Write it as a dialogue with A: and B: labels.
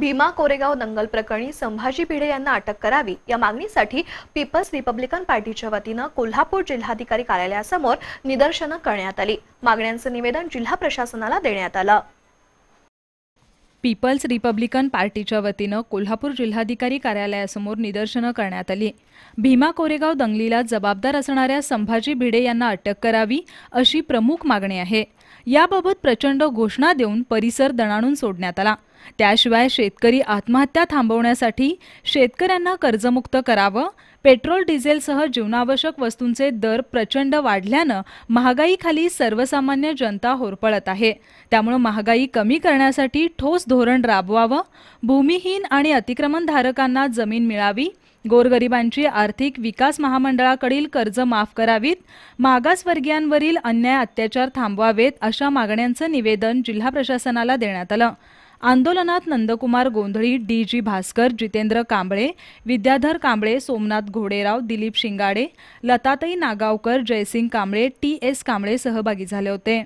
A: भीमा कोरेगाव दंगल प्रकरणी संभाजी भिडे यांना अटक करावी या मागणीसाठी पीपल्स रिपब्लिकन पार्टीच्या वतीनं कोल्हापूर जिल्हाधिकारी कार्यालयासमोर निदर्शनं करण्यात आली मागण्यांचं निवेदन जिल्हा प्रशासनाला देण्यात आलं
B: पीपल्स रिपब्लिकन पार्टीच्या वतीनं कोल्हापूर जिल्हाधिकारी कार्यालयासमोर निदर्शनं करण्यात आली भीमा कोरेगाव दंगलीला जबाबदार असणाऱ्या संभाजी भिडे यांना अटक करावी अशी प्रमुख मागणी आहे याबाबत प्रचंड घोषणा देऊन परिसर दणाणून सोडण्यात आला त्याशिवाय शेतकरी आत्महत्या थांबवण्यासाठी शेतकऱ्यांना कर्जमुक्त करावं पेट्रोल डिझेलसह जीवनावश्यक वस्तूंचे दर प्रचंड वाढल्यानं महागाईखाली सर्वसामान्य जनता होरपळत आहे त्यामुळे महागाई कमी करण्यासाठी ठोस धोरण राबवावं भूमिहीन आणि अतिक्रमणधारकांना जमीन मिळावी गोरगरिबांची आर्थिक विकास महामंडळाकडील कर्ज माफ करावीत मागासवर्गीयांवरील अन्याय अत्याचार थांबवावेत अशा मागण्यांचं निवेदन जिल्हा प्रशासनाला देण्यात आलं आंदोलनात Nandkumar Gondhali D G Bhaskar Jitendra Kamble Vidyadhar Kamble Somnath Ghoderao Dilip Shingade Latatai Nagavkar Jaysing Kamble T S Kamble सहभागी झाले होते